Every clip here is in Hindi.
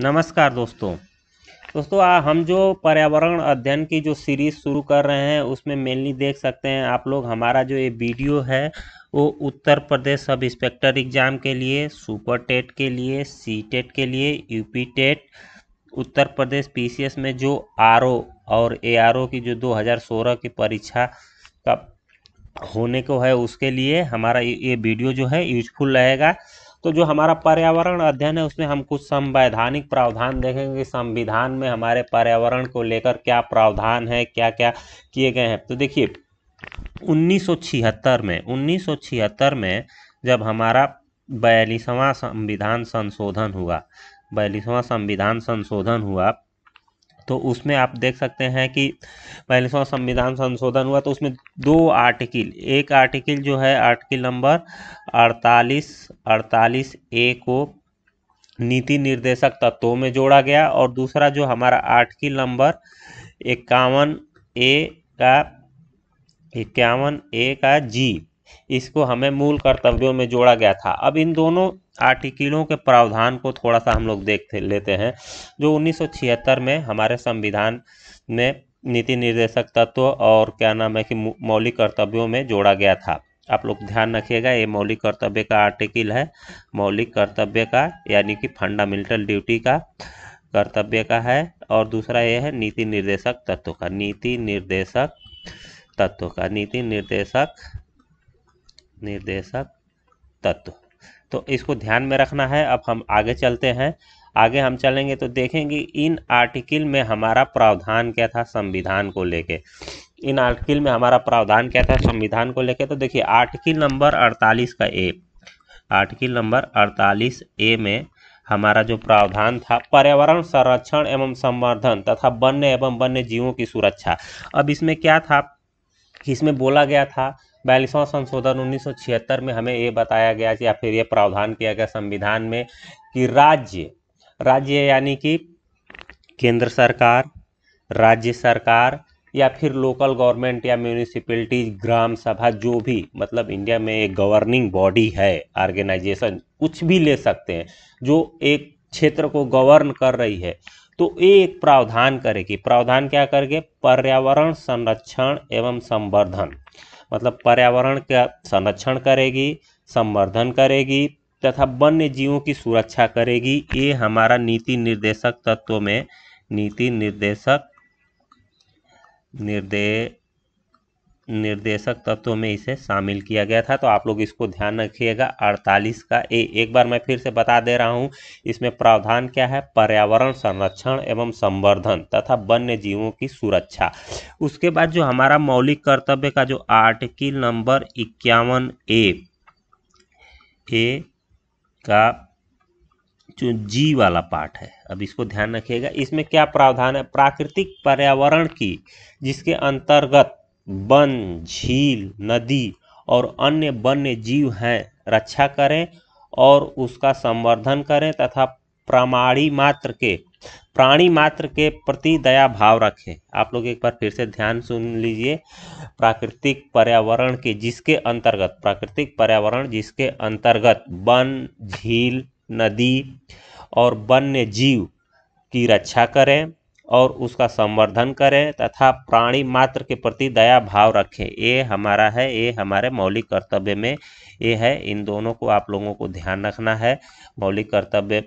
नमस्कार दोस्तों दोस्तों आ, हम जो पर्यावरण अध्ययन की जो सीरीज़ शुरू कर रहे हैं उसमें मेनली देख सकते हैं आप लोग हमारा जो ये वीडियो है वो उत्तर प्रदेश सब इंस्पेक्टर एग्ज़ाम के लिए सुपर टेट के लिए सी टेट के लिए UP TET Uttar Pradesh PCS में जो आर और ए की जो 2016 की परीक्षा का होने को है उसके लिए हमारा ये वीडियो जो है यूजफुल रहेगा तो जो हमारा पर्यावरण अध्ययन है उसमें हम कुछ संवैधानिक प्रावधान देखेंगे संविधान में हमारे पर्यावरण को लेकर क्या प्रावधान है क्या क्या किए गए हैं तो देखिए उन्नीस में उन्नीस में जब हमारा बयालीसवां संविधान संशोधन हुआ बयालीसवां संविधान संशोधन हुआ तो उसमें आप देख सकते हैं कि पहले संविधान संशोधन हुआ तो उसमें दो आर्टिकल एक आर्टिकल जो है आर्टिकल नंबर अड़तालीस अड़तालीस ए को नीति निर्देशक तत्वों में जोड़ा गया और दूसरा जो हमारा आर्टिकल नंबर इक्यावन ए का इक्यावन ए का जी इसको हमें मूल कर्तव्यों में जोड़ा गया था अब इन दोनों आर्टिकलों के प्रावधान को थोड़ा सा हम लोग देख लेते हैं जो 1976 में हमारे संविधान में नीति निर्देशक तत्व और क्या नाम है कि मौलिक कर्तव्यों में जोड़ा गया था आप लोग ध्यान रखिएगा ये मौलिक कर्तव्य का आर्टिकल है मौलिक कर्तव्य का यानी कि फंडामेंटल ड्यूटी का कर्तव्य का है और दूसरा ये है नीति निर्देशक तत्व का नीति निर्देशक तत्व का नीति निर्देशक निर्देशक तत्व तो इसको ध्यान में रखना है अब हम आगे चलते हैं आगे हम चलेंगे तो देखेंगे इन आर्टिकल में हमारा प्रावधान क्या था संविधान को लेके इन आर्टिकल में हमारा प्रावधान क्या था संविधान को लेके तो देखिए आर्टिकल नंबर 48 का ए आर्टिकल नंबर 48 ए में हमारा जो प्रावधान था पर्यावरण संरक्षण एवं संवर्धन तथा वन्य एवं वन्य जीवों की सुरक्षा अब इसमें क्या था इसमें बोला गया था बयालीसवां संशोधन छिहत्तर में हमें ये बताया गया या फिर ये प्रावधान किया गया संविधान में कि राज्य राज्य यानी कि केंद्र सरकार राज्य सरकार या फिर लोकल गवर्नमेंट या म्यूनिसिपलिटी ग्राम सभा जो भी मतलब इंडिया में एक गवर्निंग बॉडी है ऑर्गेनाइजेशन कुछ भी ले सकते हैं जो एक क्षेत्र को गवर्न कर रही है तो ये एक प्रावधान करेगी प्रावधान क्या करके पर्यावरण संरक्षण एवं संवर्धन मतलब पर्यावरण का संरक्षण करेगी संवर्धन करेगी तथा वन्य जीवों की सुरक्षा करेगी ये हमारा नीति निर्देशक तत्व में नीति निर्देशक निर्देश निर्देशक तत्वों में इसे शामिल किया गया था तो आप लोग इसको ध्यान रखिएगा अड़तालीस का ए एक बार मैं फिर से बता दे रहा हूँ इसमें प्रावधान क्या है पर्यावरण संरक्षण एवं संवर्धन तथा वन्य जीवों की सुरक्षा उसके बाद जो हमारा मौलिक कर्तव्य का जो आर्टिकल नंबर इक्यावन ए ए का जो जी वाला पार्ट है अब इसको ध्यान रखिएगा इसमें क्या प्रावधान है प्राकृतिक पर्यावरण की जिसके अंतर्गत वन झील नदी और अन्य वन्य जीव हैं रक्षा करें और उसका संवर्धन करें तथा प्रमाणी मात्र के प्राणी मात्र के प्रति दया भाव रखें आप लोग एक बार फिर से ध्यान सुन लीजिए प्राकृतिक पर्यावरण के जिसके अंतर्गत प्राकृतिक पर्यावरण जिसके अंतर्गत वन झील नदी और वन्य जीव की रक्षा करें और उसका संवर्धन करें तथा प्राणी मात्र के प्रति दया भाव रखें ये हमारा है ये हमारे मौलिक कर्तव्य में ये है इन दोनों को आप लोगों को ध्यान रखना है मौलिक कर्तव्य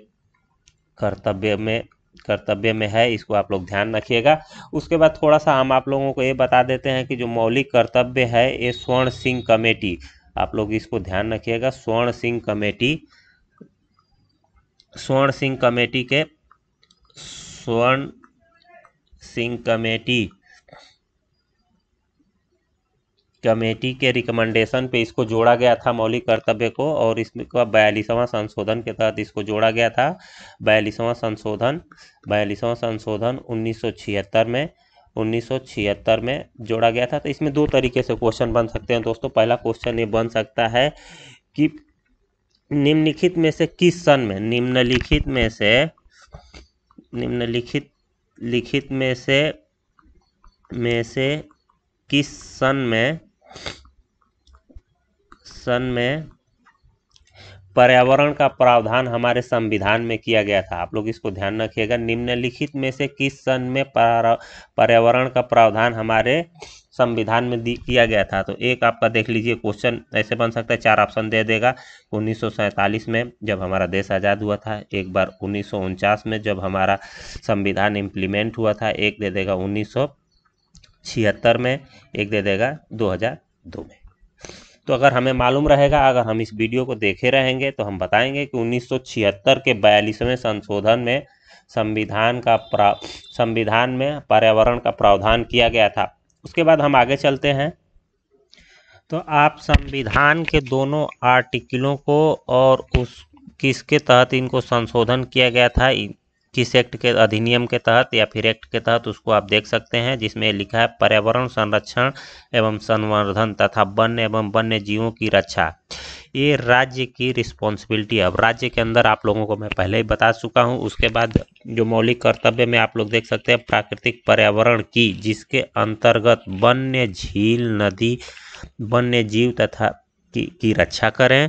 कर्तव्य में कर्तव्य में है इसको आप लोग ध्यान रखिएगा उसके बाद थोड़ा सा हम आप लोगों को ये बता देते हैं कि जो मौलिक कर्तव्य है ये स्वर्ण सिंह कमेटी आप लोग इसको ध्यान रखिएगा स्वर्ण सिंह कमेटी स्वर्ण सिंह कमेटी के स्वर्ण सिंह कमेटी कमेटी के रिकमेंडेशन पे इसको जोड़ा गया था मौलिक कर्तव्य को और इसका बयालीसवां संशोधन के तहत इसको जोड़ा गया था बयालीसवां संशोधन बयालीसवां संशोधन उन्नीस में 1976 में जोड़ा गया था तो इसमें दो तरीके से क्वेश्चन बन सकते हैं दोस्तों पहला क्वेश्चन ये बन सकता है कि निम्नलिखित में से किस सन में निम्नलिखित में से निम्नलिखित लिखित में से में से किस सन में सन में पर्यावरण का प्रावधान हमारे संविधान में किया गया था आप लोग इसको ध्यान रखिएगा निम्नलिखित में से किस सन में पर्यावरण का प्रावधान हमारे संविधान में दी किया गया था तो एक आपका देख लीजिए क्वेश्चन ऐसे बन सकता है चार ऑप्शन दे देगा उन्नीस में जब हमारा देश आज़ाद हुआ था एक बार उन्नीस में जब हमारा संविधान इम्प्लीमेंट हुआ था एक दे देगा उन्नीस में एक दे देगा 2002 में तो अगर हमें मालूम रहेगा अगर हम इस वीडियो को देखे रहेंगे तो हम बताएंगे कि 1976 के बयालीसवें संशोधन में संविधान का संविधान में पर्यावरण का प्रावधान किया गया था उसके बाद हम आगे चलते हैं तो आप संविधान के दोनों आर्टिकलों को और उस किसके तहत इनको संशोधन किया गया था इन, किस एक्ट के अधिनियम के तहत या फिर एक्ट के तहत उसको आप देख सकते हैं जिसमें लिखा है पर्यावरण संरक्षण एवं संवर्धन तथा वन्य एवं वन्य जीवों की रक्षा ये राज्य की रिस्पॉन्सिबिलिटी अब राज्य के अंदर आप लोगों को मैं पहले ही बता चुका हूँ उसके बाद जो मौलिक कर्तव्य में आप लोग देख सकते हैं प्राकृतिक पर्यावरण की जिसके अंतर्गत वन्य झील नदी वन्य जीव तथा की, की रक्षा करें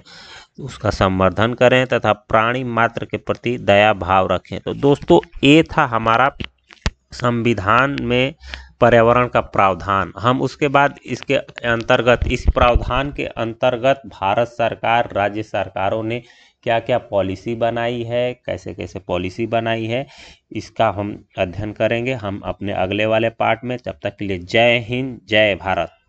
उसका संवर्धन करें तथा प्राणी मात्र के प्रति दया भाव रखें तो दोस्तों ये था हमारा संविधान में पर्यावरण का प्रावधान हम उसके बाद इसके अंतर्गत इस प्रावधान के अंतर्गत भारत सरकार राज्य सरकारों ने क्या क्या पॉलिसी बनाई है कैसे कैसे पॉलिसी बनाई है इसका हम अध्ययन करेंगे हम अपने अगले वाले पार्ट में तब तक के लिए जय हिंद जय भारत